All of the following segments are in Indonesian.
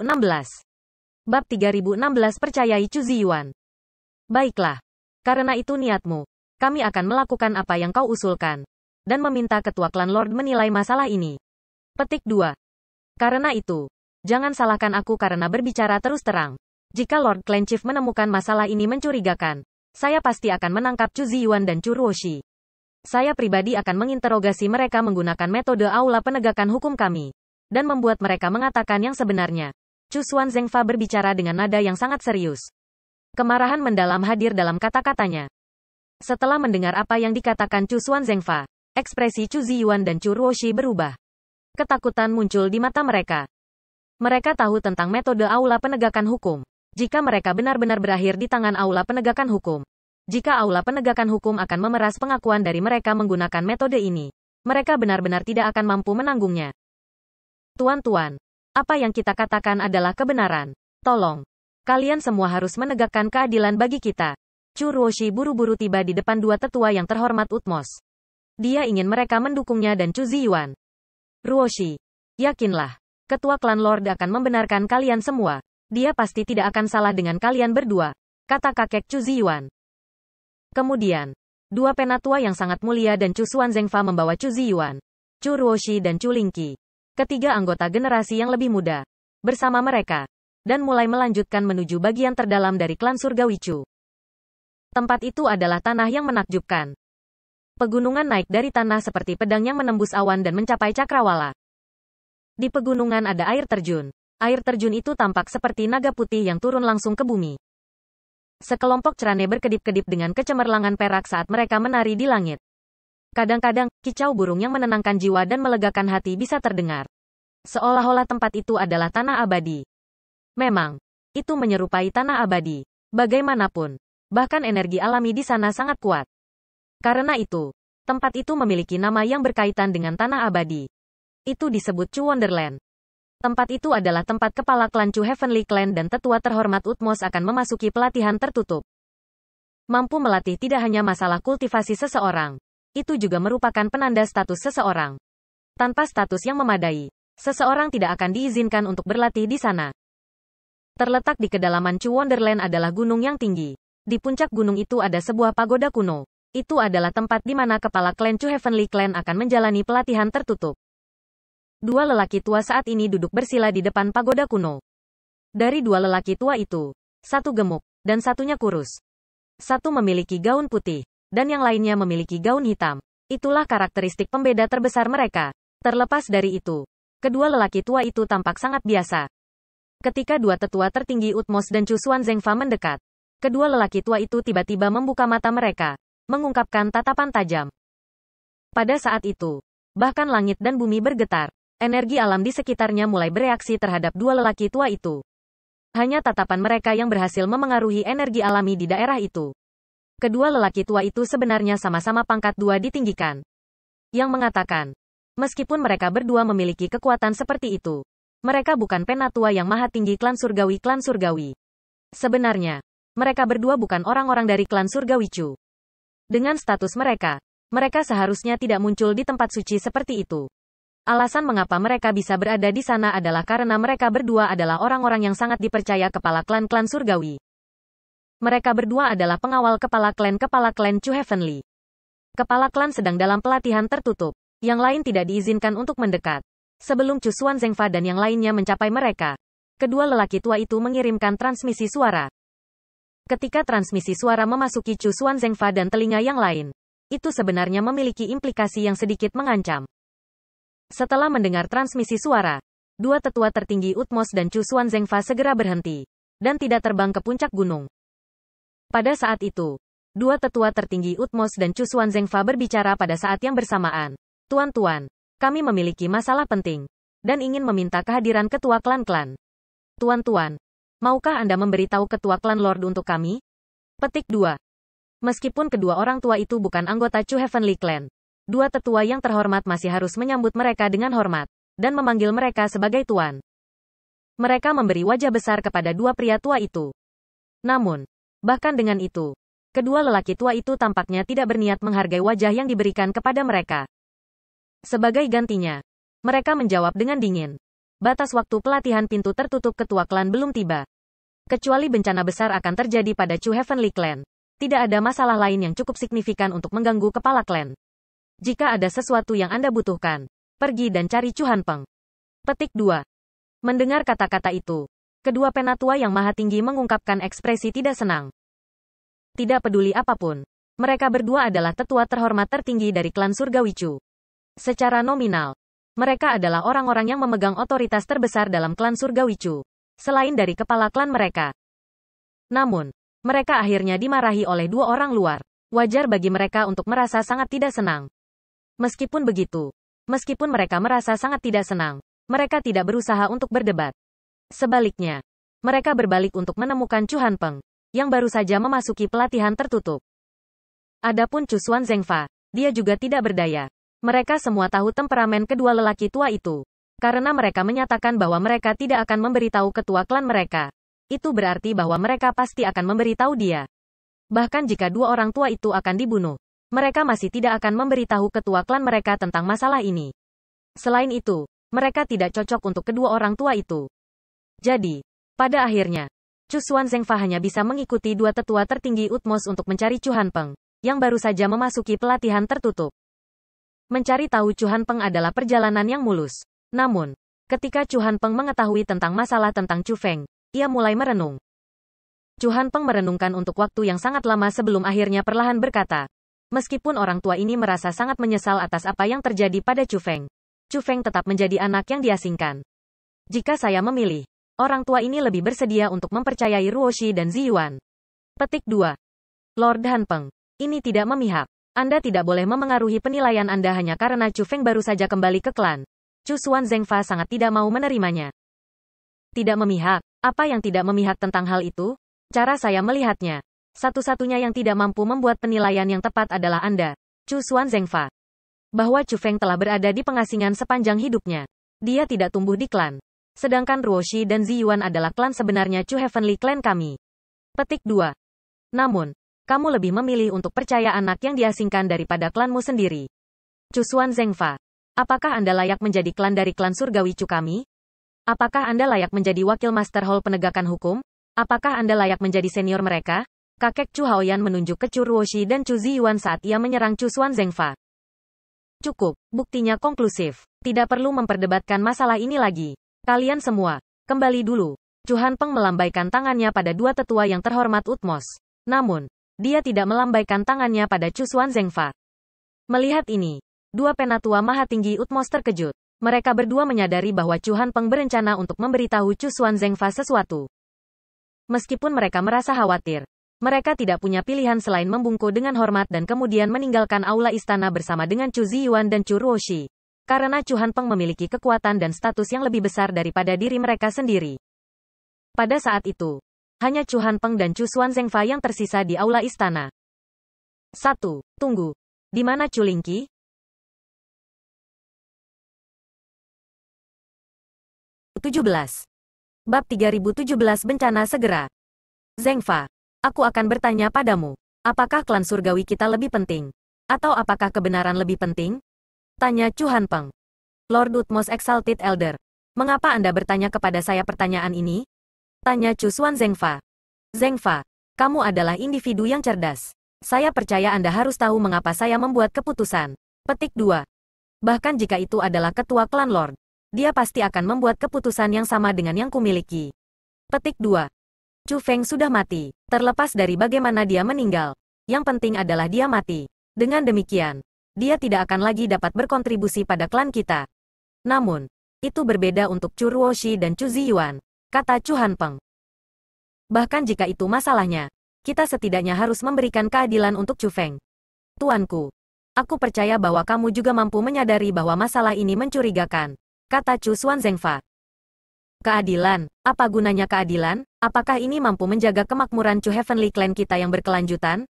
3016. Bab 3016 Percayai Chu Ziyuan Baiklah. Karena itu niatmu. Kami akan melakukan apa yang kau usulkan. Dan meminta ketua klan Lord menilai masalah ini. Petik 2. Karena itu. Jangan salahkan aku karena berbicara terus terang. Jika Lord Clan Chief menemukan masalah ini mencurigakan. Saya pasti akan menangkap Chu Ziyuan dan Chu Ruoshi. Saya pribadi akan menginterogasi mereka menggunakan metode aula penegakan hukum kami dan membuat mereka mengatakan yang sebenarnya. Chu Xuan Zengfa berbicara dengan nada yang sangat serius. Kemarahan mendalam hadir dalam kata-katanya. Setelah mendengar apa yang dikatakan Chu Xuan Zengfa, ekspresi Chu Ziyuan dan Chu Ruoshi berubah. Ketakutan muncul di mata mereka. Mereka tahu tentang metode aula penegakan hukum. Jika mereka benar-benar berakhir di tangan aula penegakan hukum, jika aula penegakan hukum akan memeras pengakuan dari mereka menggunakan metode ini, mereka benar-benar tidak akan mampu menanggungnya. Tuan-tuan, apa yang kita katakan adalah kebenaran. Tolong. Kalian semua harus menegakkan keadilan bagi kita. Chu Ruoshi buru-buru tiba di depan dua tetua yang terhormat Utmos. Dia ingin mereka mendukungnya dan Chu Ziyuan. Ruoshi. Yakinlah. Ketua klan Lord akan membenarkan kalian semua. Dia pasti tidak akan salah dengan kalian berdua. Kata kakek Chu Ziyuan. Kemudian, dua penatua yang sangat mulia dan Chu Zengfa membawa Chu Ziyuan, Chu Ruoshi dan Chu Lingqi ketiga anggota generasi yang lebih muda, bersama mereka, dan mulai melanjutkan menuju bagian terdalam dari klan surga Wichu. Tempat itu adalah tanah yang menakjubkan. Pegunungan naik dari tanah seperti pedang yang menembus awan dan mencapai cakrawala. Di pegunungan ada air terjun. Air terjun itu tampak seperti naga putih yang turun langsung ke bumi. Sekelompok cerane berkedip-kedip dengan kecemerlangan perak saat mereka menari di langit. Kadang-kadang, kicau burung yang menenangkan jiwa dan melegakan hati bisa terdengar. Seolah-olah tempat itu adalah tanah abadi. Memang, itu menyerupai tanah abadi. Bagaimanapun, bahkan energi alami di sana sangat kuat. Karena itu, tempat itu memiliki nama yang berkaitan dengan tanah abadi. Itu disebut Chu Wonderland. Tempat itu adalah tempat kepala klan Chu Heavenly Clan dan tetua terhormat Utmos akan memasuki pelatihan tertutup. Mampu melatih tidak hanya masalah kultivasi seseorang, itu juga merupakan penanda status seseorang. Tanpa status yang memadai, seseorang tidak akan diizinkan untuk berlatih di sana. Terletak di kedalaman Chu Wonderland adalah gunung yang tinggi. Di puncak gunung itu ada sebuah pagoda kuno. Itu adalah tempat di mana kepala klan Chu Heavenly Clan akan menjalani pelatihan tertutup. Dua lelaki tua saat ini duduk bersila di depan pagoda kuno. Dari dua lelaki tua itu, satu gemuk, dan satunya kurus. Satu memiliki gaun putih, dan yang lainnya memiliki gaun hitam. Itulah karakteristik pembeda terbesar mereka. Terlepas dari itu, kedua lelaki tua itu tampak sangat biasa. Ketika dua tetua tertinggi Utmos dan Chusuan Zengfa mendekat, kedua lelaki tua itu tiba-tiba membuka mata mereka, mengungkapkan tatapan tajam. Pada saat itu, bahkan langit dan bumi bergetar. Energi alam di sekitarnya mulai bereaksi terhadap dua lelaki tua itu. Hanya tatapan mereka yang berhasil memengaruhi energi alami di daerah itu. Kedua lelaki tua itu sebenarnya sama-sama pangkat dua ditinggikan. Yang mengatakan, meskipun mereka berdua memiliki kekuatan seperti itu, mereka bukan penatua yang maha tinggi klan surgawi-klan surgawi. Sebenarnya, mereka berdua bukan orang-orang dari klan surgawi Chu. Dengan status mereka, mereka seharusnya tidak muncul di tempat suci seperti itu. Alasan mengapa mereka bisa berada di sana adalah karena mereka berdua adalah orang-orang yang sangat dipercaya kepala klan-klan surgawi. Mereka berdua adalah pengawal kepala klan kepala klan Chu Heavenly. Kepala klan sedang dalam pelatihan tertutup. Yang lain tidak diizinkan untuk mendekat. Sebelum Chu Xuan Zengfa dan yang lainnya mencapai mereka, kedua lelaki tua itu mengirimkan transmisi suara. Ketika transmisi suara memasuki Chu Xuan Zengfa dan telinga yang lain, itu sebenarnya memiliki implikasi yang sedikit mengancam. Setelah mendengar transmisi suara, dua tetua tertinggi Utmos dan Chu Xuan Zengfa segera berhenti dan tidak terbang ke puncak gunung. Pada saat itu, dua tetua tertinggi Utmos dan Chuswan Zengfa berbicara pada saat yang bersamaan. Tuan-tuan, kami memiliki masalah penting, dan ingin meminta kehadiran ketua klan-klan. Tuan-tuan, maukah Anda memberitahu ketua klan Lord untuk kami? Petik 2. Meskipun kedua orang tua itu bukan anggota Chu Heavenly Clan, dua tetua yang terhormat masih harus menyambut mereka dengan hormat, dan memanggil mereka sebagai tuan. Mereka memberi wajah besar kepada dua pria tua itu. Namun, Bahkan dengan itu, kedua lelaki tua itu tampaknya tidak berniat menghargai wajah yang diberikan kepada mereka. Sebagai gantinya, mereka menjawab dengan dingin. Batas waktu pelatihan pintu tertutup ketua klan belum tiba. Kecuali bencana besar akan terjadi pada Chu Heavenly Clan. Tidak ada masalah lain yang cukup signifikan untuk mengganggu kepala klan. Jika ada sesuatu yang Anda butuhkan, pergi dan cari Chu Hanpeng. Petik 2. Mendengar kata-kata itu, Kedua penatua yang maha tinggi mengungkapkan ekspresi tidak senang. Tidak peduli apapun. Mereka berdua adalah tetua terhormat tertinggi dari klan Surgawi Chu. Secara nominal, mereka adalah orang-orang yang memegang otoritas terbesar dalam klan Surgawi Chu. Selain dari kepala klan mereka. Namun, mereka akhirnya dimarahi oleh dua orang luar. Wajar bagi mereka untuk merasa sangat tidak senang. Meskipun begitu, meskipun mereka merasa sangat tidak senang, mereka tidak berusaha untuk berdebat. Sebaliknya, mereka berbalik untuk menemukan Chu Hanpeng, yang baru saja memasuki pelatihan tertutup. Adapun Chu Xuan Zengfa, dia juga tidak berdaya. Mereka semua tahu temperamen kedua lelaki tua itu. Karena mereka menyatakan bahwa mereka tidak akan memberitahu ketua klan mereka. Itu berarti bahwa mereka pasti akan memberitahu dia. Bahkan jika dua orang tua itu akan dibunuh, mereka masih tidak akan memberitahu ketua klan mereka tentang masalah ini. Selain itu, mereka tidak cocok untuk kedua orang tua itu. Jadi, pada akhirnya, Chu Xuan Zengfa hanya bisa mengikuti dua tetua tertinggi Utmos untuk mencari Chu Han Peng, yang baru saja memasuki pelatihan tertutup. Mencari tahu Chu Han Peng adalah perjalanan yang mulus. Namun, ketika Chu Han Peng mengetahui tentang masalah tentang Chu Feng, ia mulai merenung. Chu Han Peng merenungkan untuk waktu yang sangat lama sebelum akhirnya perlahan berkata, Meskipun orang tua ini merasa sangat menyesal atas apa yang terjadi pada Chu Feng, Chu Feng tetap menjadi anak yang diasingkan. Jika saya memilih, Orang tua ini lebih bersedia untuk mempercayai Ruoshi dan Ziyuan. Petik 2. Lord Hanpeng. Ini tidak memihak. Anda tidak boleh memengaruhi penilaian Anda hanya karena Chu Feng baru saja kembali ke klan. Chu Xuan Zengfa sangat tidak mau menerimanya. Tidak memihak. Apa yang tidak memihak tentang hal itu? Cara saya melihatnya. Satu-satunya yang tidak mampu membuat penilaian yang tepat adalah Anda, Chu Xuan Zengfa. Bahwa Chu Feng telah berada di pengasingan sepanjang hidupnya. Dia tidak tumbuh di klan. Sedangkan Ruoshi dan Ziyuan adalah klan sebenarnya Chu Heavenly Clan kami. Petik 2. Namun, kamu lebih memilih untuk percaya anak yang diasingkan daripada klanmu sendiri. Chu Xuan Zengfa. Apakah Anda layak menjadi klan dari klan surgawi Chu kami? Apakah Anda layak menjadi wakil master hall penegakan hukum? Apakah Anda layak menjadi senior mereka? Kakek Chu Haoyan menunjuk ke Chu Ruoshi dan Chu Ziyuan saat ia menyerang Chu Xuan Zengfa. Cukup, buktinya konklusif. Tidak perlu memperdebatkan masalah ini lagi. Kalian semua, kembali dulu. Chuhan Peng melambaikan tangannya pada dua tetua yang terhormat Utmos. Namun, dia tidak melambaikan tangannya pada Chusuan Zengfa. Melihat ini, dua penatua maha tinggi Utmos terkejut. Mereka berdua menyadari bahwa Chuhan Peng berencana untuk memberitahu Chusuan Zengfa sesuatu. Meskipun mereka merasa khawatir, mereka tidak punya pilihan selain membungkuk dengan hormat dan kemudian meninggalkan aula istana bersama dengan Chu Ziyuan dan Chu Ruoshi karena Chu Hanpeng memiliki kekuatan dan status yang lebih besar daripada diri mereka sendiri. Pada saat itu, hanya Chu Hanpeng dan Chu Zhengfa yang tersisa di aula istana. Satu, Tunggu. Di mana Chu Lingqi? belas. Bab 3017 Bencana Segera. Zengfa, aku akan bertanya padamu, apakah klan surgawi kita lebih penting? Atau apakah kebenaran lebih penting? Tanya Chuhan Peng. Lord utmos Exalted Elder. Mengapa Anda bertanya kepada saya pertanyaan ini? Tanya Chu Xuan Zengfa. Zengfa, kamu adalah individu yang cerdas. Saya percaya Anda harus tahu mengapa saya membuat keputusan. Petik 2. Bahkan jika itu adalah ketua klan Lord, dia pasti akan membuat keputusan yang sama dengan yang kumiliki. Petik 2. Chu Feng sudah mati, terlepas dari bagaimana dia meninggal. Yang penting adalah dia mati. Dengan demikian, dia tidak akan lagi dapat berkontribusi pada klan kita. Namun, itu berbeda untuk Chu Ruoshi dan Chu Ziyuan, kata Chu Hanpeng. Bahkan jika itu masalahnya, kita setidaknya harus memberikan keadilan untuk Chu Feng. Tuanku, aku percaya bahwa kamu juga mampu menyadari bahwa masalah ini mencurigakan, kata Chu Xuan Zengfa. Keadilan, apa gunanya keadilan? Apakah ini mampu menjaga kemakmuran Chu Heavenly Clan kita yang berkelanjutan?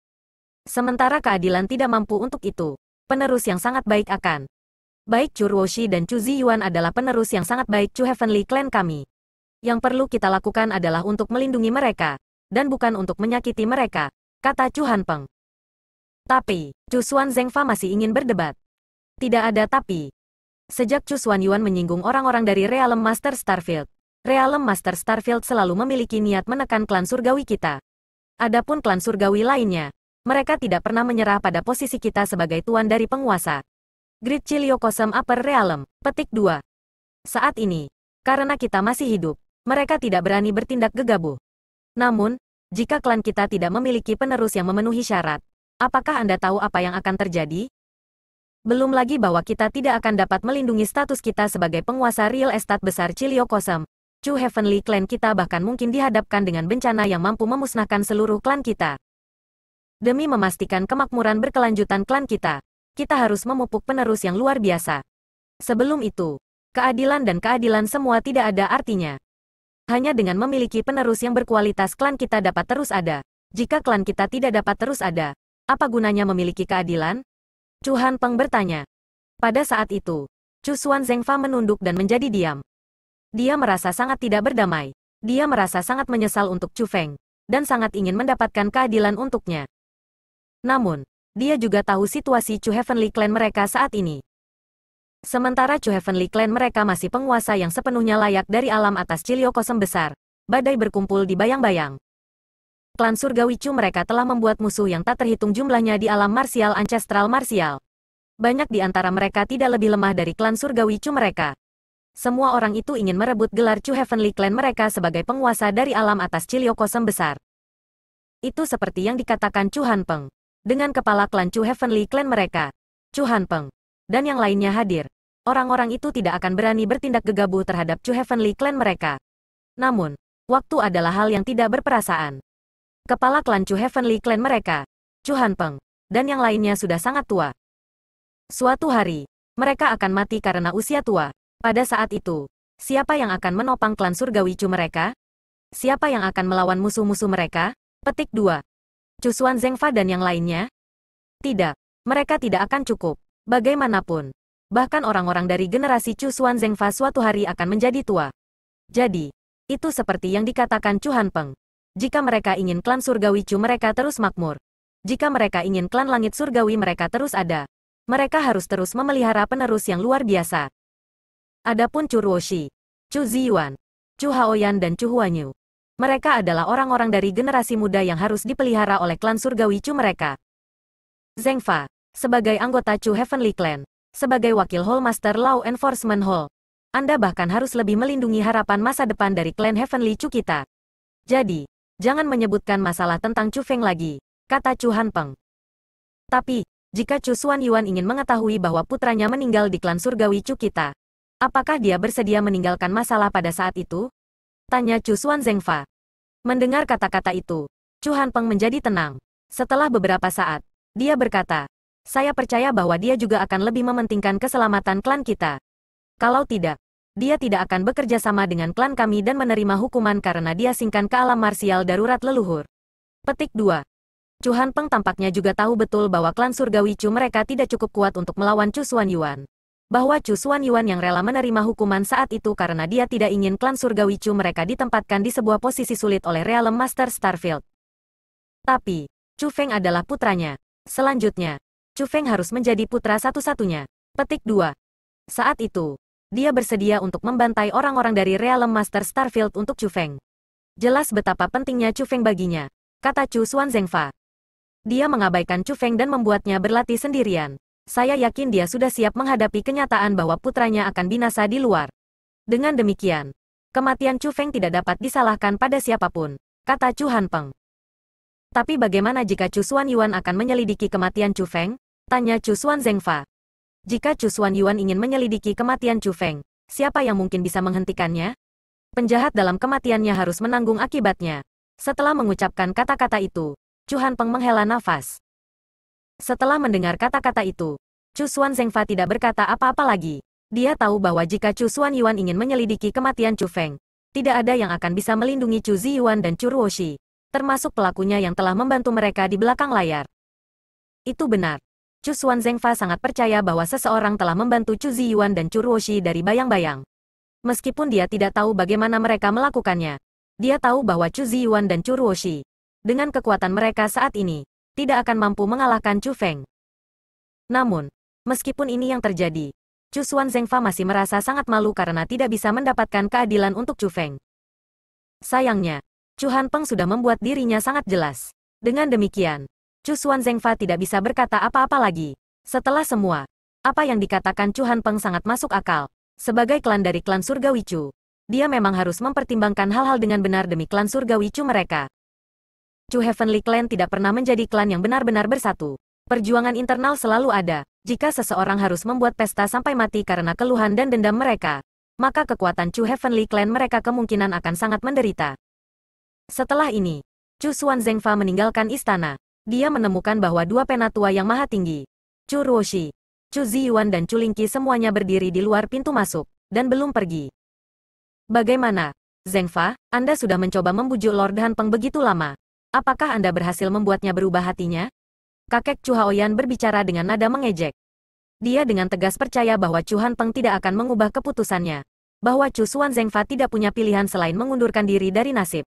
Sementara keadilan tidak mampu untuk itu penerus yang sangat baik akan. Baik Chu Ruoshi dan Chu Ziyuan adalah penerus yang sangat baik Chu Heavenly Clan kami. Yang perlu kita lakukan adalah untuk melindungi mereka, dan bukan untuk menyakiti mereka, kata Chu Hanpeng. Tapi, Chu Xuan Zengfa masih ingin berdebat. Tidak ada tapi. Sejak Chu Xuan Yuan menyinggung orang-orang dari Realm Master Starfield, Realm Master Starfield selalu memiliki niat menekan klan surgawi kita. Adapun klan surgawi lainnya, mereka tidak pernah menyerah pada posisi kita sebagai tuan dari penguasa. Grid Chiliocosm Upper Realm, petik 2. Saat ini, karena kita masih hidup, mereka tidak berani bertindak gegabah. Namun, jika klan kita tidak memiliki penerus yang memenuhi syarat, apakah Anda tahu apa yang akan terjadi? Belum lagi bahwa kita tidak akan dapat melindungi status kita sebagai penguasa real estate besar Chiliokosem. Chu Heavenly Clan kita bahkan mungkin dihadapkan dengan bencana yang mampu memusnahkan seluruh klan kita. Demi memastikan kemakmuran berkelanjutan klan kita, kita harus memupuk penerus yang luar biasa. Sebelum itu, keadilan dan keadilan semua tidak ada artinya. Hanya dengan memiliki penerus yang berkualitas klan kita dapat terus ada. Jika klan kita tidak dapat terus ada, apa gunanya memiliki keadilan? Chu Han Peng bertanya. Pada saat itu, Chu Xuan Zengfa menunduk dan menjadi diam. Dia merasa sangat tidak berdamai. Dia merasa sangat menyesal untuk Chu Feng, dan sangat ingin mendapatkan keadilan untuknya. Namun, dia juga tahu situasi Chu Heavenly Clan mereka saat ini. Sementara Chu Heavenly Clan mereka masih penguasa yang sepenuhnya layak dari alam atas Kosem besar, badai berkumpul di bayang-bayang. Klan Surgawi Chu mereka telah membuat musuh yang tak terhitung jumlahnya di alam marsial ancestral marsial. Banyak di antara mereka tidak lebih lemah dari klan Surgawi Chu mereka. Semua orang itu ingin merebut gelar Chu Heavenly Clan mereka sebagai penguasa dari alam atas Kosem besar. Itu seperti yang dikatakan Chu Hanpeng dengan kepala klan Chu Heavenly Clan mereka, Chu Hanpeng dan yang lainnya hadir. Orang-orang itu tidak akan berani bertindak gegabah terhadap Chu Heavenly Clan mereka. Namun, waktu adalah hal yang tidak berperasaan. Kepala klan Chu Heavenly Clan mereka, Chu Hanpeng dan yang lainnya sudah sangat tua. Suatu hari, mereka akan mati karena usia tua. Pada saat itu, siapa yang akan menopang klan surgawi Chu mereka? Siapa yang akan melawan musuh-musuh mereka? Petik 2. Cusuan Zengfa dan yang lainnya? Tidak. Mereka tidak akan cukup. Bagaimanapun. Bahkan orang-orang dari generasi Cusuan Zengfa suatu hari akan menjadi tua. Jadi, itu seperti yang dikatakan Chu Han Peng. Jika mereka ingin klan surgawi Chu mereka terus makmur. Jika mereka ingin klan langit surgawi mereka terus ada. Mereka harus terus memelihara penerus yang luar biasa. Adapun Chu Ruoshi, Chu Ziyuan, Chu Haoyan dan Chu Huanyu mereka adalah orang-orang dari generasi muda yang harus dipelihara oleh klan surgawi Chu mereka. Zheng Fa, sebagai anggota Chu Heavenly Clan, sebagai wakil Hall Master Law Enforcement Hall, Anda bahkan harus lebih melindungi harapan masa depan dari klan Heavenly Chu kita. Jadi, jangan menyebutkan masalah tentang Chu Feng lagi, kata Chu Han Peng. Tapi, jika Chu Xuan Yuan ingin mengetahui bahwa putranya meninggal di klan surgawi Chu kita, apakah dia bersedia meninggalkan masalah pada saat itu? Tanya Chu Xuan Fa. Mendengar kata-kata itu, Chu Han Peng menjadi tenang. Setelah beberapa saat, dia berkata, saya percaya bahwa dia juga akan lebih mementingkan keselamatan klan kita. Kalau tidak, dia tidak akan bekerja sama dengan klan kami dan menerima hukuman karena dia singkan ke alam marsial darurat leluhur. Petik 2. Chu Peng tampaknya juga tahu betul bahwa klan surgawi Chu mereka tidak cukup kuat untuk melawan Chu Xuan Yuan bahwa Chu Suan Yuan yang rela menerima hukuman saat itu karena dia tidak ingin klan surgawi Chu mereka ditempatkan di sebuah posisi sulit oleh Realm Master Starfield. Tapi, Chu Feng adalah putranya. Selanjutnya, Chu Feng harus menjadi putra satu-satunya. Petik 2. Saat itu, dia bersedia untuk membantai orang-orang dari Realm Master Starfield untuk Chu Feng. Jelas betapa pentingnya Chu Feng baginya, kata Chu Suan Zengfa. Dia mengabaikan Chu Feng dan membuatnya berlatih sendirian saya yakin dia sudah siap menghadapi kenyataan bahwa putranya akan binasa di luar. Dengan demikian, kematian Chu Feng tidak dapat disalahkan pada siapapun, kata Chu Han Peng. Tapi bagaimana jika Chu Xuan Yuan akan menyelidiki kematian Chu Feng? Tanya Chu Xuan Zengfa. Jika Chu Xuan Yuan ingin menyelidiki kematian Chu Feng, siapa yang mungkin bisa menghentikannya? Penjahat dalam kematiannya harus menanggung akibatnya. Setelah mengucapkan kata-kata itu, Chu Han Peng menghela nafas. Setelah mendengar kata-kata itu, Chu Xuan Zengfa tidak berkata apa-apa lagi. Dia tahu bahwa jika Chu Xuan Yuan ingin menyelidiki kematian Chu Feng, tidak ada yang akan bisa melindungi Chu Ziyuan dan Chu Ruoshi, termasuk pelakunya yang telah membantu mereka di belakang layar. Itu benar. Chu Xuan Zengfa sangat percaya bahwa seseorang telah membantu Chu Ziyuan dan Chu Ruoshi dari bayang-bayang. Meskipun dia tidak tahu bagaimana mereka melakukannya, dia tahu bahwa Chu Ziyuan dan Chu Ruoshi, dengan kekuatan mereka saat ini, tidak akan mampu mengalahkan Chu Feng. Namun, meskipun ini yang terjadi, Chu Xuan Zengfa masih merasa sangat malu karena tidak bisa mendapatkan keadilan untuk Chu Feng. Sayangnya, Chu Han Peng sudah membuat dirinya sangat jelas. Dengan demikian, Chu Xuan Zengfa tidak bisa berkata apa-apa lagi. Setelah semua, apa yang dikatakan Chu Han Peng sangat masuk akal. Sebagai klan dari klan Surgawi Chu, dia memang harus mempertimbangkan hal-hal dengan benar demi klan Surgawi Chu mereka. Chu Heavenly Clan tidak pernah menjadi klan yang benar-benar bersatu. Perjuangan internal selalu ada. Jika seseorang harus membuat pesta sampai mati karena keluhan dan dendam mereka, maka kekuatan Chu Heavenly Clan mereka kemungkinan akan sangat menderita. Setelah ini, Chu Xuan Zengfa meninggalkan istana. Dia menemukan bahwa dua penatua yang maha tinggi, Chu Ruoshi, Chu Ziyuan dan Chu Lingqi semuanya berdiri di luar pintu masuk, dan belum pergi. Bagaimana, Zengfa, Anda sudah mencoba membujuk Lord Peng begitu lama, Apakah Anda berhasil membuatnya berubah hatinya? Kakek Chu Haoyan berbicara dengan nada mengejek. Dia dengan tegas percaya bahwa Chu Han Peng tidak akan mengubah keputusannya. Bahwa Chu Xuan Fa tidak punya pilihan selain mengundurkan diri dari nasib.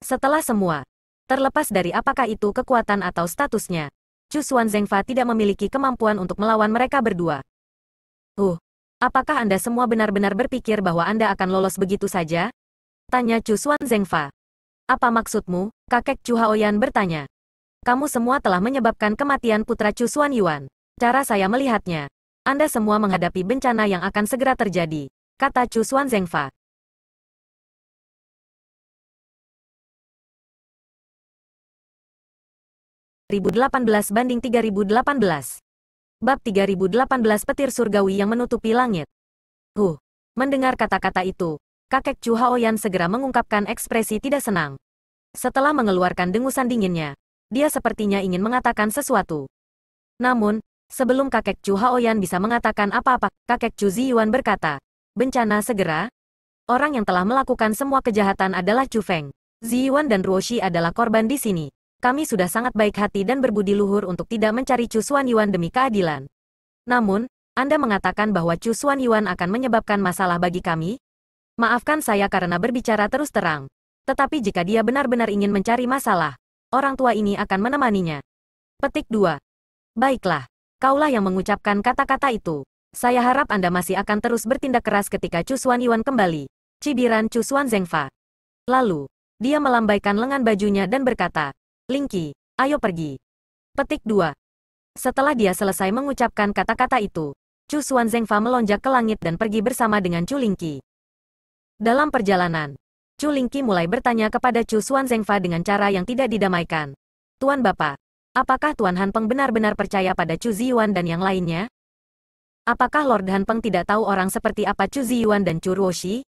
Setelah semua, terlepas dari apakah itu kekuatan atau statusnya, Chu Xuan Fa tidak memiliki kemampuan untuk melawan mereka berdua. Uh, apakah Anda semua benar-benar berpikir bahwa Anda akan lolos begitu saja? Tanya Chu Xuan Fa. Apa maksudmu? Kakek Chu Haoyan bertanya. Kamu semua telah menyebabkan kematian putra Chu Xuan Yuan. Cara saya melihatnya. Anda semua menghadapi bencana yang akan segera terjadi, kata Chu Xuan Zengfa. banding 3018. Bab 3018 Petir Surgawi yang menutupi langit. Huh, mendengar kata-kata itu, kakek Chu Haoyan segera mengungkapkan ekspresi tidak senang. Setelah mengeluarkan dengusan dinginnya, dia sepertinya ingin mengatakan sesuatu. Namun, sebelum kakek Chu Haoyan bisa mengatakan apa-apa, kakek Chu Ziyuan berkata, bencana segera. Orang yang telah melakukan semua kejahatan adalah Chu Feng. Ziyuan dan Ruoshi adalah korban di sini. Kami sudah sangat baik hati dan berbudi luhur untuk tidak mencari Chu Suan Yuan demi keadilan. Namun, Anda mengatakan bahwa Chu Suan Yuan akan menyebabkan masalah bagi kami, Maafkan saya karena berbicara terus terang. Tetapi jika dia benar-benar ingin mencari masalah, orang tua ini akan menemaninya. Petik 2. Baiklah, kaulah yang mengucapkan kata-kata itu. Saya harap Anda masih akan terus bertindak keras ketika Chu Xuan Yuan kembali. Cibiran Chu Zengfa. Lalu, dia melambaikan lengan bajunya dan berkata, Lingqi, ayo pergi. Petik 2. Setelah dia selesai mengucapkan kata-kata itu, Chu Zengfa melonjak ke langit dan pergi bersama dengan Chu Lingqi. Dalam perjalanan, Chu Lingqi mulai bertanya kepada Chu Xuanzengfa dengan cara yang tidak didamaikan. Tuan Bapak, apakah Tuan Hanpeng benar-benar percaya pada Chu Ziyuan dan yang lainnya? Apakah Lord Hanpeng tidak tahu orang seperti apa Chu Ziyuan dan Chu Ruoshi?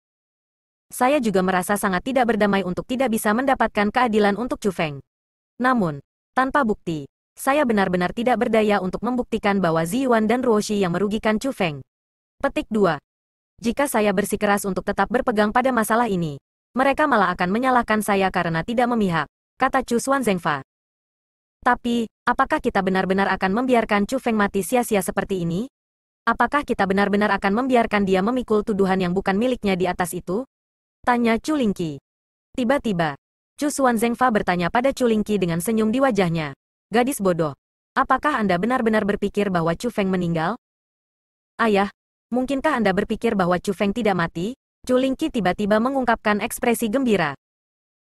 Saya juga merasa sangat tidak berdamai untuk tidak bisa mendapatkan keadilan untuk Chu Feng. Namun, tanpa bukti, saya benar-benar tidak berdaya untuk membuktikan bahwa Ziyuan dan Ruoshi yang merugikan Chu Feng. Petik 2 jika saya bersikeras untuk tetap berpegang pada masalah ini. Mereka malah akan menyalahkan saya karena tidak memihak, kata Chu Xuan Zhengfa. Tapi, apakah kita benar-benar akan membiarkan Chu Feng mati sia-sia seperti ini? Apakah kita benar-benar akan membiarkan dia memikul tuduhan yang bukan miliknya di atas itu? Tanya Chu Lingqi. Tiba-tiba, Chu Xuan Zhengfa bertanya pada Chu Lingqi dengan senyum di wajahnya. Gadis bodoh, apakah Anda benar-benar berpikir bahwa Chu Feng meninggal? Ayah, Mungkinkah Anda berpikir bahwa Chu Feng tidak mati? Chu Lingqi tiba-tiba mengungkapkan ekspresi gembira.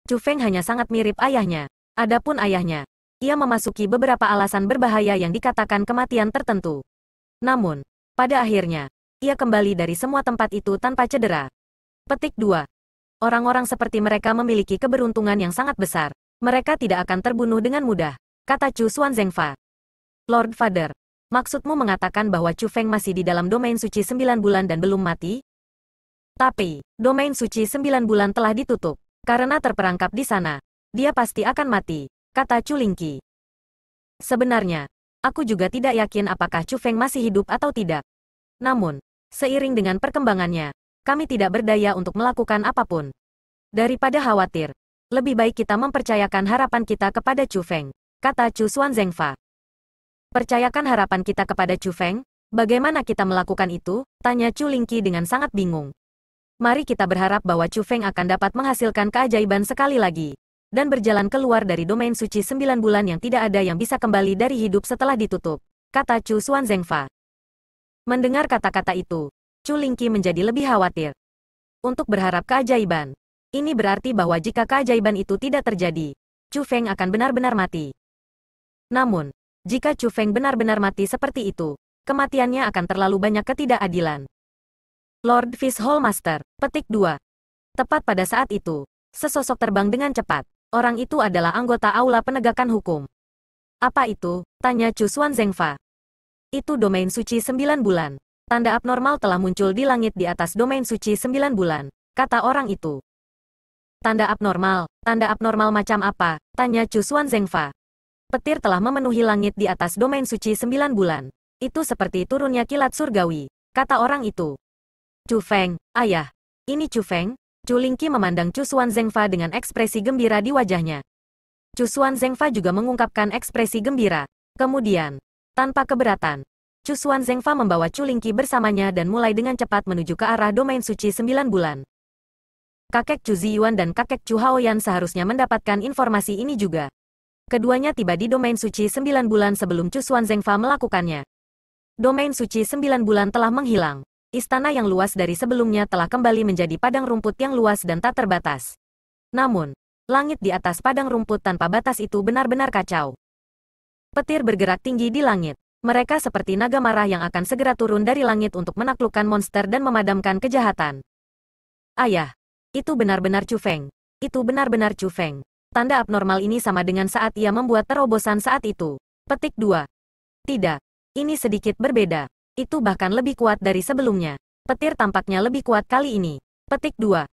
Chu Feng hanya sangat mirip ayahnya. Adapun ayahnya, ia memasuki beberapa alasan berbahaya yang dikatakan kematian tertentu. Namun, pada akhirnya, ia kembali dari semua tempat itu tanpa cedera. Petik 2. Orang-orang seperti mereka memiliki keberuntungan yang sangat besar. Mereka tidak akan terbunuh dengan mudah, kata Chu Xuanzengfa. Lord Father, Maksudmu mengatakan bahwa Chu Feng masih di dalam domain suci sembilan bulan dan belum mati? Tapi, domain suci sembilan bulan telah ditutup, karena terperangkap di sana. Dia pasti akan mati, kata Chu Lingqi. Sebenarnya, aku juga tidak yakin apakah Chu Feng masih hidup atau tidak. Namun, seiring dengan perkembangannya, kami tidak berdaya untuk melakukan apapun. Daripada khawatir, lebih baik kita mempercayakan harapan kita kepada Chu Feng, kata Chu Xuan Zhengfa. Percayakan harapan kita kepada Chu Feng, bagaimana kita melakukan itu? Tanya Chu Lingqi dengan sangat bingung. Mari kita berharap bahwa Chu Feng akan dapat menghasilkan keajaiban sekali lagi. Dan berjalan keluar dari domain suci sembilan bulan yang tidak ada yang bisa kembali dari hidup setelah ditutup, kata Chu Xuan Zengfa. Mendengar kata-kata itu, Chu Lingqi menjadi lebih khawatir. Untuk berharap keajaiban, ini berarti bahwa jika keajaiban itu tidak terjadi, Chu Feng akan benar-benar mati. Namun, jika Chu Feng benar-benar mati seperti itu, kematiannya akan terlalu banyak ketidakadilan. Lord Viz Master, petik 2. Tepat pada saat itu, sesosok terbang dengan cepat. Orang itu adalah anggota aula penegakan hukum. Apa itu? Tanya Chu Xuan Zengfa. Itu domain suci sembilan bulan. Tanda abnormal telah muncul di langit di atas domain suci sembilan bulan, kata orang itu. Tanda abnormal, tanda abnormal macam apa? Tanya Chu Xuan Zengfa. Petir telah memenuhi langit di atas domain suci sembilan bulan. Itu seperti turunnya kilat surgawi, kata orang itu. Chu Feng, ayah. Ini Chu Feng? Chu Lingqi memandang Chu Xuan Zengfa dengan ekspresi gembira di wajahnya. Chu Xuan Zengfa juga mengungkapkan ekspresi gembira. Kemudian, tanpa keberatan, Chu Xuan Zengfa membawa Chu Lingqi bersamanya dan mulai dengan cepat menuju ke arah domain suci sembilan bulan. Kakek Chu Ziyuan dan kakek Chu Haoyan seharusnya mendapatkan informasi ini juga. Keduanya tiba di domain suci sembilan bulan sebelum Cusuan Zengfa melakukannya. Domain suci sembilan bulan telah menghilang. Istana yang luas dari sebelumnya telah kembali menjadi padang rumput yang luas dan tak terbatas. Namun, langit di atas padang rumput tanpa batas itu benar-benar kacau. Petir bergerak tinggi di langit. Mereka seperti naga marah yang akan segera turun dari langit untuk menaklukkan monster dan memadamkan kejahatan. Ayah, itu benar-benar Chu Feng. Itu benar-benar Chu Feng. Tanda abnormal ini sama dengan saat ia membuat terobosan saat itu. Petik 2. Tidak. Ini sedikit berbeda. Itu bahkan lebih kuat dari sebelumnya. Petir tampaknya lebih kuat kali ini. Petik 2.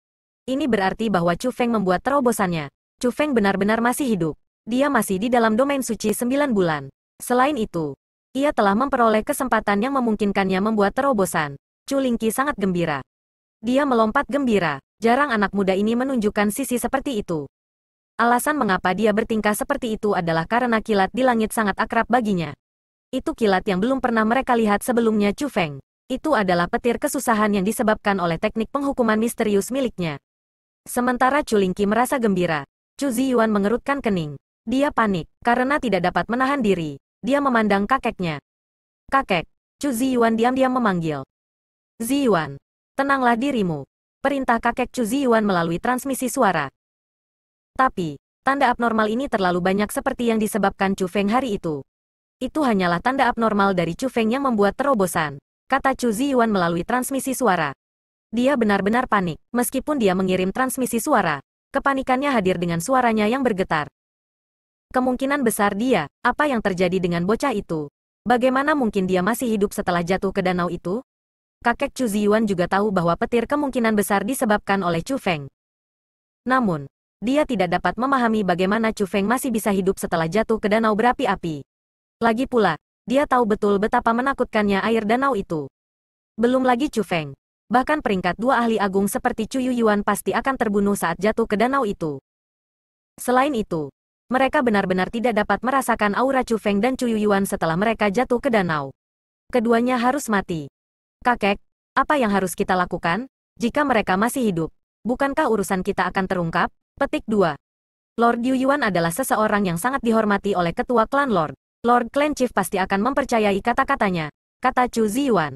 Ini berarti bahwa Chu Feng membuat terobosannya. Chu Feng benar-benar masih hidup. Dia masih di dalam domain suci 9 bulan. Selain itu, ia telah memperoleh kesempatan yang memungkinkannya membuat terobosan. Chu Lingqi sangat gembira. Dia melompat gembira. Jarang anak muda ini menunjukkan sisi seperti itu. Alasan mengapa dia bertingkah seperti itu adalah karena kilat di langit sangat akrab baginya. Itu kilat yang belum pernah mereka lihat sebelumnya Chu Feng. Itu adalah petir kesusahan yang disebabkan oleh teknik penghukuman misterius miliknya. Sementara Chu Lingqi merasa gembira, Chu Ziyuan mengerutkan kening. Dia panik, karena tidak dapat menahan diri. Dia memandang kakeknya. Kakek, Chu Ziyuan diam-diam memanggil. Ziyuan, tenanglah dirimu. Perintah kakek Chu Ziyuan melalui transmisi suara. Tapi, tanda abnormal ini terlalu banyak seperti yang disebabkan Chu Feng hari itu. Itu hanyalah tanda abnormal dari Chu Feng yang membuat terobosan, kata Chu Ziyuan melalui transmisi suara. Dia benar-benar panik, meskipun dia mengirim transmisi suara. Kepanikannya hadir dengan suaranya yang bergetar. Kemungkinan besar dia, apa yang terjadi dengan bocah itu? Bagaimana mungkin dia masih hidup setelah jatuh ke danau itu? Kakek Chu Ziyuan juga tahu bahwa petir kemungkinan besar disebabkan oleh Chu Feng. Namun, dia tidak dapat memahami bagaimana Chu Feng masih bisa hidup setelah jatuh ke danau berapi-api. Lagi pula, dia tahu betul betapa menakutkannya air danau itu. Belum lagi Chu Feng. Bahkan peringkat dua ahli agung seperti Chu Yuan pasti akan terbunuh saat jatuh ke danau itu. Selain itu, mereka benar-benar tidak dapat merasakan aura Chu Feng dan Chu Yuan setelah mereka jatuh ke danau. Keduanya harus mati. Kakek, apa yang harus kita lakukan? Jika mereka masih hidup, bukankah urusan kita akan terungkap? Petik 2. Lord Yu Yuan adalah seseorang yang sangat dihormati oleh ketua klan Lord. Lord Clan Chief pasti akan mempercayai kata-katanya, kata Chu Ziyuan.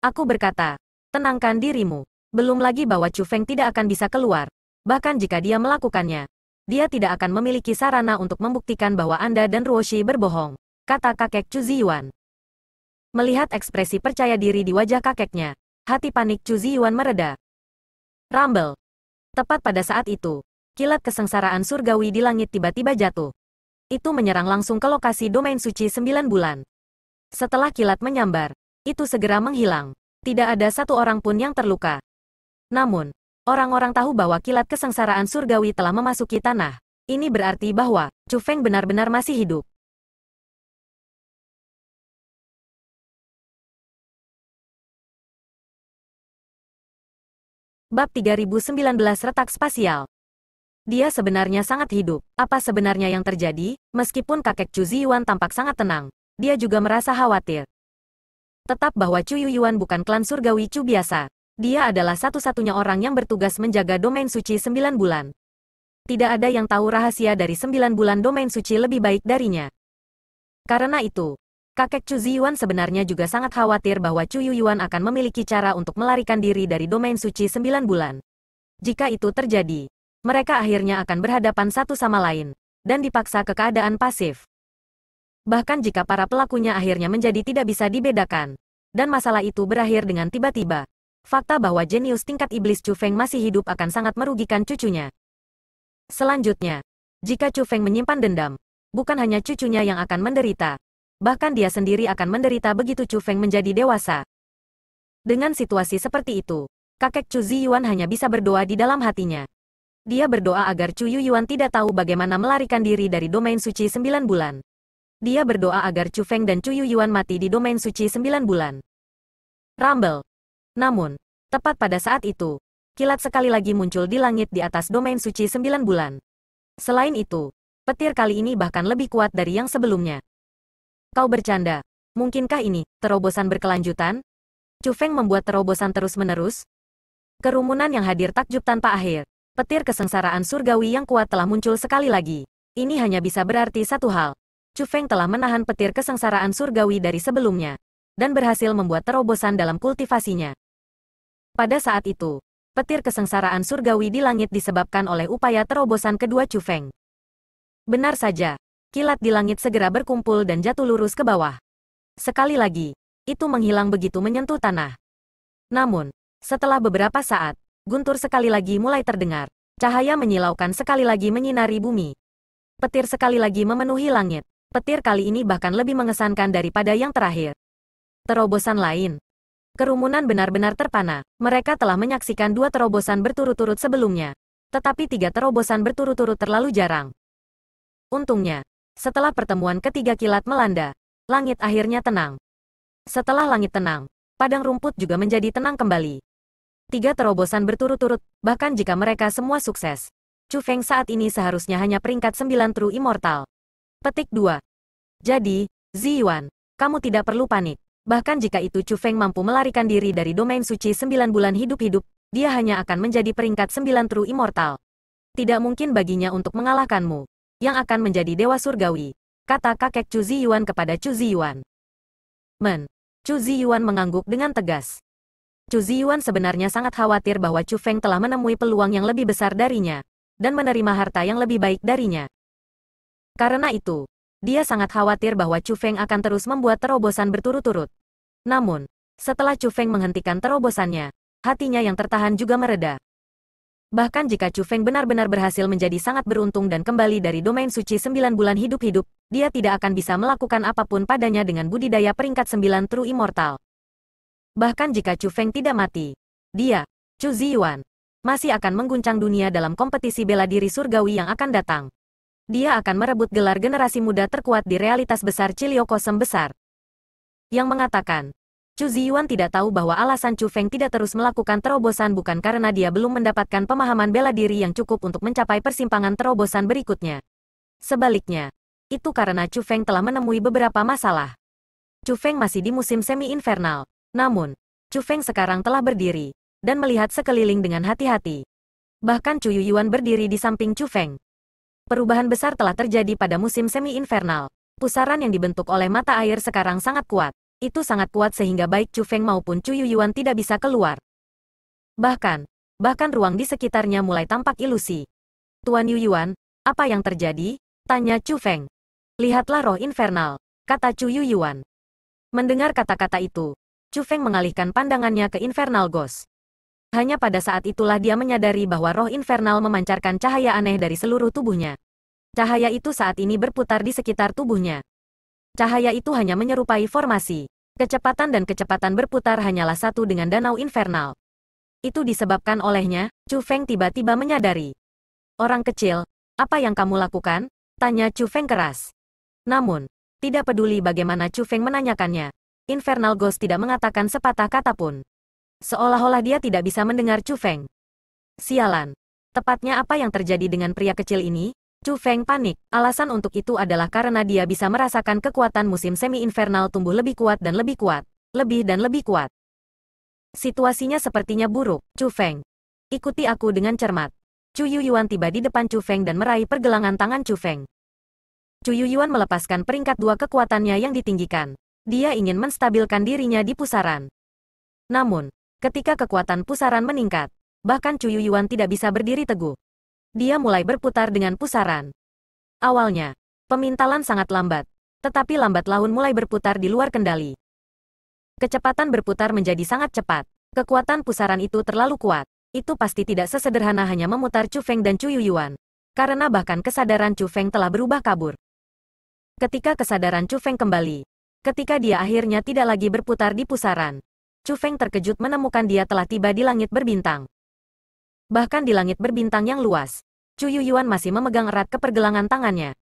Aku berkata, tenangkan dirimu. Belum lagi bahwa Chu Feng tidak akan bisa keluar. Bahkan jika dia melakukannya, dia tidak akan memiliki sarana untuk membuktikan bahwa Anda dan Ruoshi berbohong, kata kakek Chu Ziyuan. Melihat ekspresi percaya diri di wajah kakeknya, hati panik Chu Ziyuan mereda. Rumble. Tepat pada saat itu, kilat kesengsaraan surgawi di langit tiba-tiba jatuh. Itu menyerang langsung ke lokasi domain suci sembilan bulan. Setelah kilat menyambar, itu segera menghilang. Tidak ada satu orang pun yang terluka. Namun, orang-orang tahu bahwa kilat kesengsaraan surgawi telah memasuki tanah. Ini berarti bahwa Chu Feng benar-benar masih hidup. Bab 3019 Retak Spasial dia sebenarnya sangat hidup. Apa sebenarnya yang terjadi? Meskipun kakek Chu Ziyuan tampak sangat tenang, dia juga merasa khawatir. Tetap bahwa Chu Yuyuan bukan klan surgawi Chu biasa. Dia adalah satu-satunya orang yang bertugas menjaga domain suci sembilan bulan. Tidak ada yang tahu rahasia dari sembilan bulan domain suci lebih baik darinya. Karena itu, kakek Chu Ziyuan sebenarnya juga sangat khawatir bahwa Chu Yuyuan akan memiliki cara untuk melarikan diri dari domain suci sembilan bulan. Jika itu terjadi, mereka akhirnya akan berhadapan satu sama lain, dan dipaksa ke keadaan pasif. Bahkan jika para pelakunya akhirnya menjadi tidak bisa dibedakan, dan masalah itu berakhir dengan tiba-tiba, fakta bahwa jenius tingkat iblis Chu Feng masih hidup akan sangat merugikan cucunya. Selanjutnya, jika Chu Feng menyimpan dendam, bukan hanya cucunya yang akan menderita, bahkan dia sendiri akan menderita begitu Chu Feng menjadi dewasa. Dengan situasi seperti itu, kakek Chu Ziyuan hanya bisa berdoa di dalam hatinya. Dia berdoa agar Chu Yuan tidak tahu bagaimana melarikan diri dari domain suci Sembilan bulan. Dia berdoa agar Chu Feng dan Chu Yuan mati di domain suci Sembilan bulan. Rumble. Namun, tepat pada saat itu, kilat sekali lagi muncul di langit di atas domain suci Sembilan bulan. Selain itu, petir kali ini bahkan lebih kuat dari yang sebelumnya. Kau bercanda. Mungkinkah ini terobosan berkelanjutan? Chu Feng membuat terobosan terus-menerus? Kerumunan yang hadir takjub tanpa akhir. Petir kesengsaraan surgawi yang kuat telah muncul sekali lagi. Ini hanya bisa berarti satu hal. Chu Feng telah menahan petir kesengsaraan surgawi dari sebelumnya. Dan berhasil membuat terobosan dalam kultivasinya. Pada saat itu, petir kesengsaraan surgawi di langit disebabkan oleh upaya terobosan kedua Chu Feng. Benar saja, kilat di langit segera berkumpul dan jatuh lurus ke bawah. Sekali lagi, itu menghilang begitu menyentuh tanah. Namun, setelah beberapa saat, Guntur sekali lagi mulai terdengar. Cahaya menyilaukan sekali lagi menyinari bumi. Petir sekali lagi memenuhi langit. Petir kali ini bahkan lebih mengesankan daripada yang terakhir. Terobosan lain. Kerumunan benar-benar terpana. Mereka telah menyaksikan dua terobosan berturut-turut sebelumnya. Tetapi tiga terobosan berturut-turut terlalu jarang. Untungnya, setelah pertemuan ketiga kilat melanda, langit akhirnya tenang. Setelah langit tenang, padang rumput juga menjadi tenang kembali tiga terobosan berturut-turut, bahkan jika mereka semua sukses. Chu Feng saat ini seharusnya hanya peringkat sembilan True Immortal. Petik 2. Jadi, Zi Yuan, kamu tidak perlu panik. Bahkan jika itu Chu Feng mampu melarikan diri dari domain suci sembilan bulan hidup-hidup, dia hanya akan menjadi peringkat sembilan True Immortal. Tidak mungkin baginya untuk mengalahkanmu, yang akan menjadi dewa surgawi, kata kakek Chu Zi Yuan kepada Chu Zi Yuan. Men, Chu Zi Yuan mengangguk dengan tegas. Chu Ziyuan sebenarnya sangat khawatir bahwa Chu Feng telah menemui peluang yang lebih besar darinya, dan menerima harta yang lebih baik darinya. Karena itu, dia sangat khawatir bahwa Chu Feng akan terus membuat terobosan berturut-turut. Namun, setelah Chu Feng menghentikan terobosannya, hatinya yang tertahan juga mereda. Bahkan jika Chu Feng benar-benar berhasil menjadi sangat beruntung dan kembali dari domain suci sembilan bulan hidup-hidup, dia tidak akan bisa melakukan apapun padanya dengan budidaya peringkat sembilan True Immortal. Bahkan jika Chu Feng tidak mati, dia, Chu Ziyuan, masih akan mengguncang dunia dalam kompetisi bela diri surgawi yang akan datang. Dia akan merebut gelar generasi muda terkuat di realitas besar Ciliokosem besar. Yang mengatakan, Chu Ziyuan tidak tahu bahwa alasan Chu Feng tidak terus melakukan terobosan bukan karena dia belum mendapatkan pemahaman bela diri yang cukup untuk mencapai persimpangan terobosan berikutnya. Sebaliknya, itu karena Chu Feng telah menemui beberapa masalah. Chu Feng masih di musim semi-infernal, namun, Chu Feng sekarang telah berdiri, dan melihat sekeliling dengan hati-hati. Bahkan Chu Yuyuan berdiri di samping Chu Feng. Perubahan besar telah terjadi pada musim semi-infernal. Pusaran yang dibentuk oleh mata air sekarang sangat kuat. Itu sangat kuat sehingga baik Chu Feng maupun Chu Yuyuan tidak bisa keluar. Bahkan, bahkan ruang di sekitarnya mulai tampak ilusi. Tuan Yuyuan, apa yang terjadi? Tanya Chu Feng. Lihatlah roh infernal, kata Chu Yuyuan. Mendengar kata-kata itu, Chu Feng mengalihkan pandangannya ke Infernal Ghost. Hanya pada saat itulah dia menyadari bahwa roh infernal memancarkan cahaya aneh dari seluruh tubuhnya. Cahaya itu saat ini berputar di sekitar tubuhnya. Cahaya itu hanya menyerupai formasi. Kecepatan dan kecepatan berputar hanyalah satu dengan danau infernal. Itu disebabkan olehnya, Chu Feng tiba-tiba menyadari. Orang kecil, apa yang kamu lakukan? Tanya Chu Feng keras. Namun, tidak peduli bagaimana Chu Feng menanyakannya. Infernal Ghost tidak mengatakan sepatah kata pun. Seolah-olah dia tidak bisa mendengar Chu Feng. Sialan. Tepatnya apa yang terjadi dengan pria kecil ini? Chu Feng panik. Alasan untuk itu adalah karena dia bisa merasakan kekuatan musim semi-infernal tumbuh lebih kuat dan lebih kuat. Lebih dan lebih kuat. Situasinya sepertinya buruk, Chu Feng. Ikuti aku dengan cermat. Chu Yuyuan tiba di depan Chu Feng dan meraih pergelangan tangan Chu Feng. Chu Yuyuan melepaskan peringkat dua kekuatannya yang ditinggikan. Dia ingin menstabilkan dirinya di pusaran. Namun, ketika kekuatan pusaran meningkat, bahkan Cuyu Yuan tidak bisa berdiri teguh. Dia mulai berputar dengan pusaran. Awalnya, pemintalan sangat lambat, tetapi lambat laun mulai berputar di luar kendali. Kecepatan berputar menjadi sangat cepat. Kekuatan pusaran itu terlalu kuat. Itu pasti tidak sesederhana hanya memutar Chu Feng dan Chu Yuyuan. Karena bahkan kesadaran Chu Feng telah berubah kabur. Ketika kesadaran Chu Feng kembali, Ketika dia akhirnya tidak lagi berputar di pusaran, Chu Feng terkejut menemukan dia telah tiba di langit berbintang. Bahkan di langit berbintang yang luas, Chu Yuan masih memegang erat kepergelangan tangannya.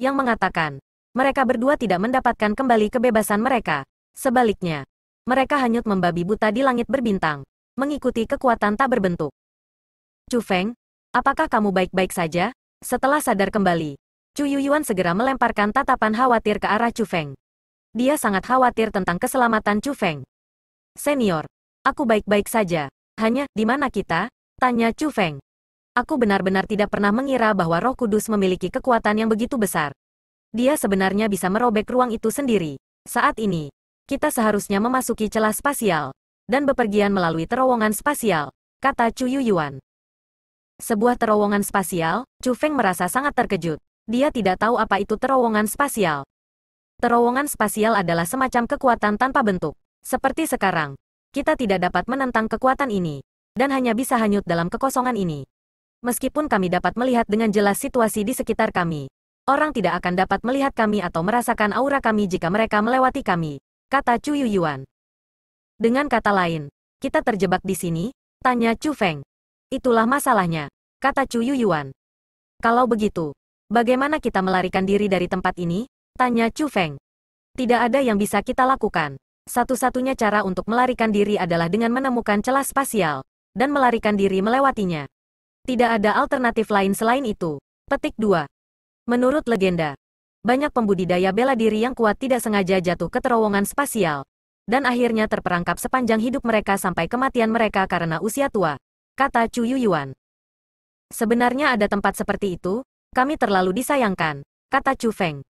Yang mengatakan, mereka berdua tidak mendapatkan kembali kebebasan mereka. Sebaliknya, mereka hanyut membabi buta di langit berbintang, mengikuti kekuatan tak berbentuk. Chu Feng, apakah kamu baik-baik saja? Setelah sadar kembali, Chu Yuan segera melemparkan tatapan khawatir ke arah Chu Feng. Dia sangat khawatir tentang keselamatan Chu Feng. Senior, aku baik-baik saja. Hanya, di mana kita? Tanya Chu Feng. Aku benar-benar tidak pernah mengira bahwa roh kudus memiliki kekuatan yang begitu besar. Dia sebenarnya bisa merobek ruang itu sendiri. Saat ini, kita seharusnya memasuki celah spasial dan bepergian melalui terowongan spasial, kata Chu Yuyuan. Sebuah terowongan spasial, Chu Feng merasa sangat terkejut. Dia tidak tahu apa itu terowongan spasial. Terowongan spasial adalah semacam kekuatan tanpa bentuk. Seperti sekarang, kita tidak dapat menentang kekuatan ini, dan hanya bisa hanyut dalam kekosongan ini. Meskipun kami dapat melihat dengan jelas situasi di sekitar kami, orang tidak akan dapat melihat kami atau merasakan aura kami jika mereka melewati kami, kata Chu Yuyuan. Dengan kata lain, kita terjebak di sini, tanya Chu Feng. Itulah masalahnya, kata Chu Yuyuan. Kalau begitu, bagaimana kita melarikan diri dari tempat ini? Tanya Chu Feng. Tidak ada yang bisa kita lakukan. Satu-satunya cara untuk melarikan diri adalah dengan menemukan celah spasial, dan melarikan diri melewatinya. Tidak ada alternatif lain selain itu. Petik 2. Menurut legenda, banyak pembudidaya bela diri yang kuat tidak sengaja jatuh ke terowongan spasial, dan akhirnya terperangkap sepanjang hidup mereka sampai kematian mereka karena usia tua, kata Chu Yuyuan. Sebenarnya ada tempat seperti itu, kami terlalu disayangkan, kata Chu Feng.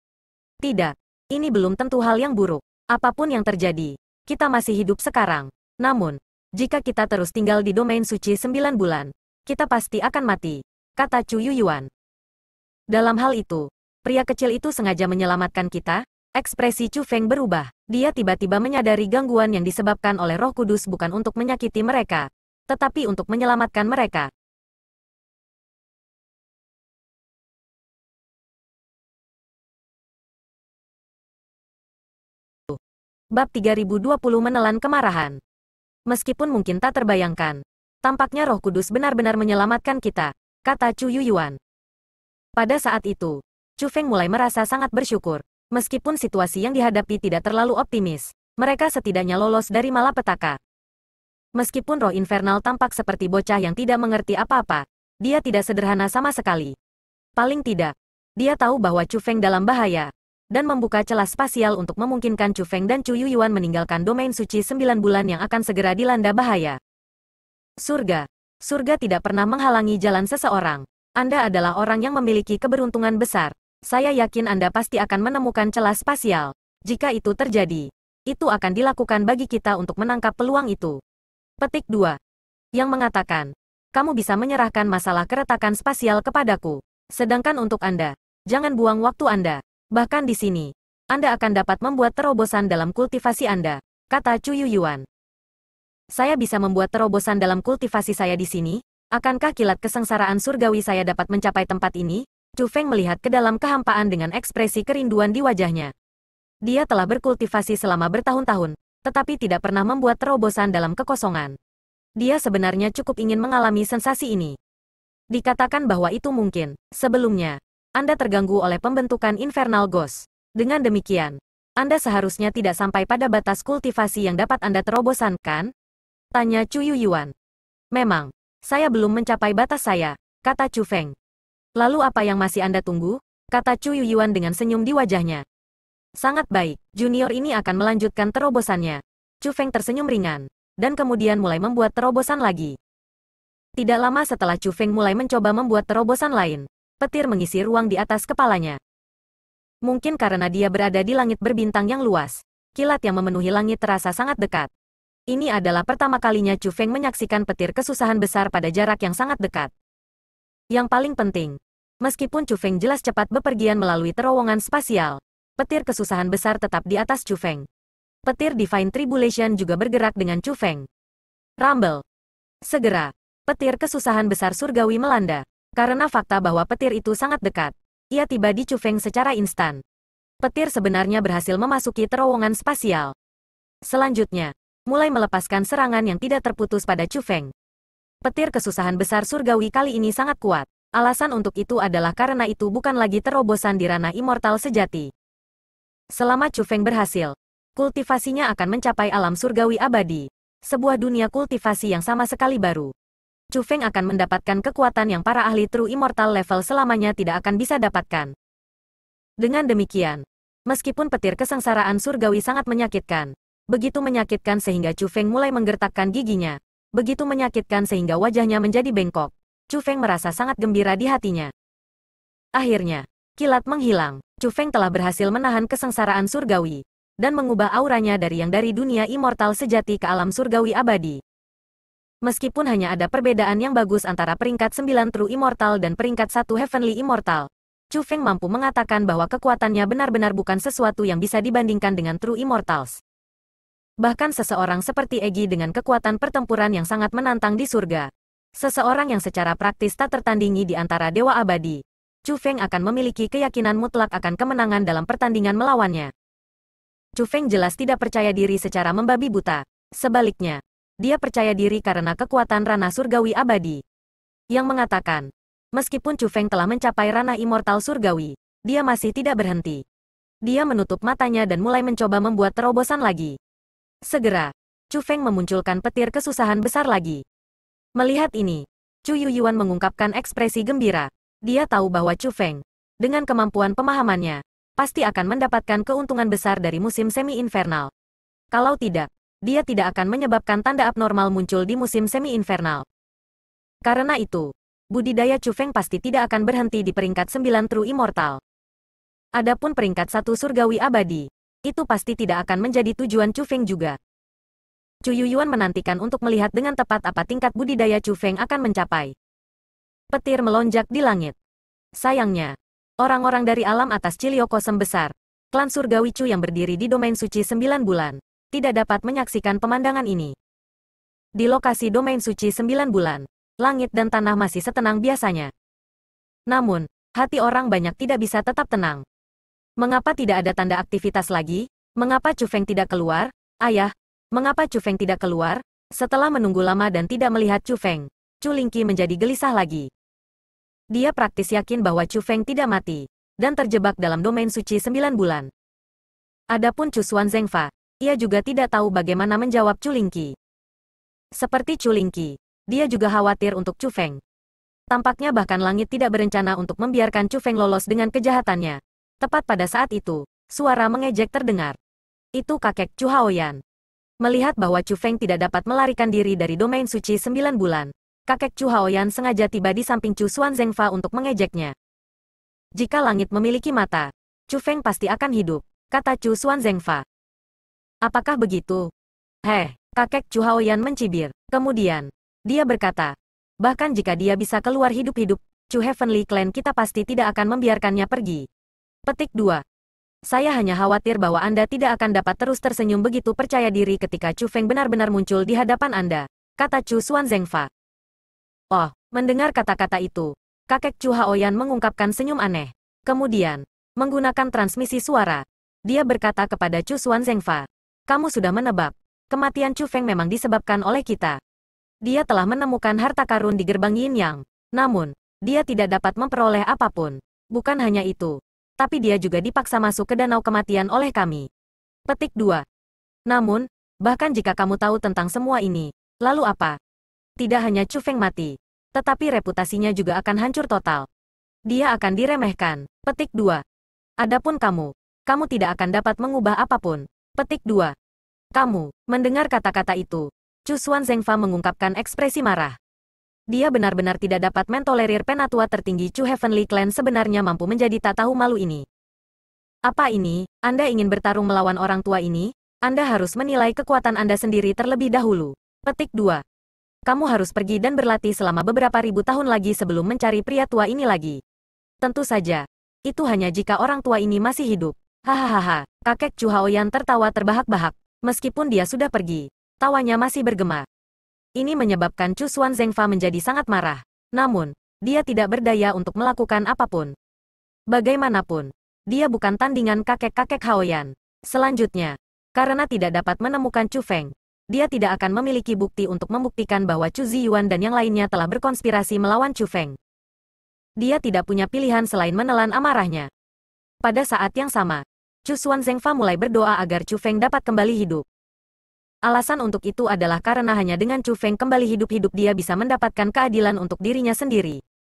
Tidak. Ini belum tentu hal yang buruk. Apapun yang terjadi, kita masih hidup sekarang. Namun, jika kita terus tinggal di domain suci sembilan bulan, kita pasti akan mati, kata Chu Yuyuan. Dalam hal itu, pria kecil itu sengaja menyelamatkan kita, ekspresi Chu Feng berubah. Dia tiba-tiba menyadari gangguan yang disebabkan oleh roh kudus bukan untuk menyakiti mereka, tetapi untuk menyelamatkan mereka. Bab 3020 Menelan Kemarahan Meskipun mungkin tak terbayangkan, tampaknya roh kudus benar-benar menyelamatkan kita, kata Chu yuan Pada saat itu, Chu Feng mulai merasa sangat bersyukur. Meskipun situasi yang dihadapi tidak terlalu optimis, mereka setidaknya lolos dari malapetaka. Meskipun roh infernal tampak seperti bocah yang tidak mengerti apa-apa, dia tidak sederhana sama sekali. Paling tidak, dia tahu bahwa Chu Feng dalam bahaya, dan membuka celah spasial untuk memungkinkan Chu Feng dan Chu Yuyuan meninggalkan domain suci sembilan bulan yang akan segera dilanda bahaya. Surga. Surga tidak pernah menghalangi jalan seseorang. Anda adalah orang yang memiliki keberuntungan besar. Saya yakin Anda pasti akan menemukan celah spasial. Jika itu terjadi, itu akan dilakukan bagi kita untuk menangkap peluang itu. Petik 2. Yang mengatakan, kamu bisa menyerahkan masalah keretakan spasial kepadaku. Sedangkan untuk Anda, jangan buang waktu Anda. Bahkan di sini, Anda akan dapat membuat terobosan dalam kultivasi Anda, kata Chu Yuyuan. Saya bisa membuat terobosan dalam kultivasi saya di sini, akankah kilat kesengsaraan surgawi saya dapat mencapai tempat ini? Chu Feng melihat ke dalam kehampaan dengan ekspresi kerinduan di wajahnya. Dia telah berkultivasi selama bertahun-tahun, tetapi tidak pernah membuat terobosan dalam kekosongan. Dia sebenarnya cukup ingin mengalami sensasi ini. Dikatakan bahwa itu mungkin. Sebelumnya, anda terganggu oleh pembentukan infernal ghost. Dengan demikian, Anda seharusnya tidak sampai pada batas kultivasi yang dapat Anda terobosan, kan? Tanya Chu Yu Yuan. Memang, saya belum mencapai batas saya, kata Chu Feng. Lalu apa yang masih Anda tunggu? Kata Chu Yu Yuan dengan senyum di wajahnya. Sangat baik, junior ini akan melanjutkan terobosannya. Chu Feng tersenyum ringan, dan kemudian mulai membuat terobosan lagi. Tidak lama setelah Chu Feng mulai mencoba membuat terobosan lain, petir mengisi ruang di atas kepalanya. Mungkin karena dia berada di langit berbintang yang luas, kilat yang memenuhi langit terasa sangat dekat. Ini adalah pertama kalinya Chu Feng menyaksikan petir kesusahan besar pada jarak yang sangat dekat. Yang paling penting, meskipun Chu Feng jelas cepat bepergian melalui terowongan spasial, petir kesusahan besar tetap di atas Chu Feng. Petir Divine Tribulation juga bergerak dengan Chu Feng. Rumble. Segera, petir kesusahan besar surgawi melanda. Karena fakta bahwa petir itu sangat dekat. Ia tiba di Chufeng secara instan. Petir sebenarnya berhasil memasuki terowongan spasial. Selanjutnya, mulai melepaskan serangan yang tidak terputus pada Chufeng. Petir kesusahan besar surgawi kali ini sangat kuat. Alasan untuk itu adalah karena itu bukan lagi terobosan di ranah immortal sejati. Selama Chufeng berhasil, kultivasinya akan mencapai alam surgawi abadi. Sebuah dunia kultivasi yang sama sekali baru. Chu Feng akan mendapatkan kekuatan yang para ahli True Immortal level selamanya tidak akan bisa dapatkan. Dengan demikian, meskipun petir kesengsaraan surgawi sangat menyakitkan, begitu menyakitkan sehingga Chu Feng mulai menggertakkan giginya, begitu menyakitkan sehingga wajahnya menjadi bengkok. Chu Feng merasa sangat gembira di hatinya. Akhirnya, kilat menghilang. Chu Feng telah berhasil menahan kesengsaraan surgawi dan mengubah auranya dari yang dari dunia immortal sejati ke alam surgawi abadi meskipun hanya ada perbedaan yang bagus antara peringkat 9 True Immortal dan peringkat 1 Heavenly Immortal. Chu Feng mampu mengatakan bahwa kekuatannya benar-benar bukan sesuatu yang bisa dibandingkan dengan True Immortals. Bahkan seseorang seperti Egi dengan kekuatan pertempuran yang sangat menantang di surga. Seseorang yang secara praktis tak tertandingi di antara dewa abadi. Chu Feng akan memiliki keyakinan mutlak akan kemenangan dalam pertandingan melawannya. Chu Feng jelas tidak percaya diri secara membabi buta. Sebaliknya, dia percaya diri karena kekuatan ranah surgawi abadi. Yang mengatakan, meskipun Chu Feng telah mencapai ranah immortal surgawi, dia masih tidak berhenti. Dia menutup matanya dan mulai mencoba membuat terobosan lagi. Segera, Chu Feng memunculkan petir kesusahan besar lagi. Melihat ini, Chu Yu Yuan mengungkapkan ekspresi gembira. Dia tahu bahwa Chu Feng, dengan kemampuan pemahamannya, pasti akan mendapatkan keuntungan besar dari musim semi-infernal. Kalau tidak, dia tidak akan menyebabkan tanda abnormal muncul di musim semi-infernal. Karena itu, budidaya Feng pasti tidak akan berhenti di peringkat 9 True Immortal. Adapun peringkat satu Surgawi Abadi, itu pasti tidak akan menjadi tujuan Feng juga. Chu Yuyuan menantikan untuk melihat dengan tepat apa tingkat budidaya Feng akan mencapai. Petir melonjak di langit. Sayangnya, orang-orang dari alam atas Cilioko sembesar, klan surgawi Chu yang berdiri di domain suci sembilan bulan, tidak dapat menyaksikan pemandangan ini. Di lokasi domain suci sembilan bulan, langit dan tanah masih setenang biasanya. Namun, hati orang banyak tidak bisa tetap tenang. Mengapa tidak ada tanda aktivitas lagi? Mengapa Feng tidak keluar? Ayah, mengapa Feng tidak keluar? Setelah menunggu lama dan tidak melihat Feng, Cufeng, Lingqi menjadi gelisah lagi. Dia praktis yakin bahwa Feng tidak mati, dan terjebak dalam domain suci sembilan bulan. Adapun Cusuan Zengfa, ia juga tidak tahu bagaimana menjawab Culingki. Seperti Culingki, dia juga khawatir untuk Chu Feng. Tampaknya bahkan langit tidak berencana untuk membiarkan Chu Feng lolos dengan kejahatannya. Tepat pada saat itu, suara mengejek terdengar. Itu kakek Chu Haoyan. Melihat bahwa Chu Feng tidak dapat melarikan diri dari domain suci sembilan bulan, kakek Chu Haoyan sengaja tiba di samping Chu Xuan Zengfa untuk mengejeknya. Jika langit memiliki mata, Chu Feng pasti akan hidup, kata Chu Xuan Zengfa. Apakah begitu? Heh, kakek Chu Haoyan mencibir. Kemudian, dia berkata, bahkan jika dia bisa keluar hidup-hidup, Chu Heavenly Clan kita pasti tidak akan membiarkannya pergi. Petik 2. Saya hanya khawatir bahwa Anda tidak akan dapat terus tersenyum begitu percaya diri ketika Chu Feng benar-benar muncul di hadapan Anda, kata Chu Xuan Zengfa. Oh, mendengar kata-kata itu, kakek Chu Haoyan mengungkapkan senyum aneh. Kemudian, menggunakan transmisi suara, dia berkata kepada Chu Xuan Zengfa, kamu sudah menebak. Kematian Chu Feng memang disebabkan oleh kita. Dia telah menemukan harta karun di gerbang Yin Yang. Namun, dia tidak dapat memperoleh apapun. Bukan hanya itu. Tapi dia juga dipaksa masuk ke danau kematian oleh kami. Petik 2. Namun, bahkan jika kamu tahu tentang semua ini, lalu apa? Tidak hanya Chu Feng mati, tetapi reputasinya juga akan hancur total. Dia akan diremehkan. Petik 2. Adapun kamu, kamu tidak akan dapat mengubah apapun. Petik 2. Kamu, mendengar kata-kata itu. Cusuan Zengfa mengungkapkan ekspresi marah. Dia benar-benar tidak dapat mentolerir penatua tertinggi Chu Heavenly Clan sebenarnya mampu menjadi tak tahu malu ini. Apa ini, Anda ingin bertarung melawan orang tua ini? Anda harus menilai kekuatan Anda sendiri terlebih dahulu. Petik 2. Kamu harus pergi dan berlatih selama beberapa ribu tahun lagi sebelum mencari pria tua ini lagi. Tentu saja. Itu hanya jika orang tua ini masih hidup. Hahaha, kakek Chu Haoyan tertawa terbahak-bahak. Meskipun dia sudah pergi, tawanya masih bergema. Ini menyebabkan Chu Xuan Zengfa menjadi sangat marah. Namun, dia tidak berdaya untuk melakukan apapun. Bagaimanapun, dia bukan tandingan kakek-kakek Haoyan. Selanjutnya, karena tidak dapat menemukan Chu Feng, dia tidak akan memiliki bukti untuk membuktikan bahwa Chu Ziyuan dan yang lainnya telah berkonspirasi melawan Chu Feng. Dia tidak punya pilihan selain menelan amarahnya. Pada saat yang sama, Chu Xuan Zengfa mulai berdoa agar Chu Feng dapat kembali hidup. Alasan untuk itu adalah karena hanya dengan Chu Feng kembali hidup-hidup dia bisa mendapatkan keadilan untuk dirinya sendiri.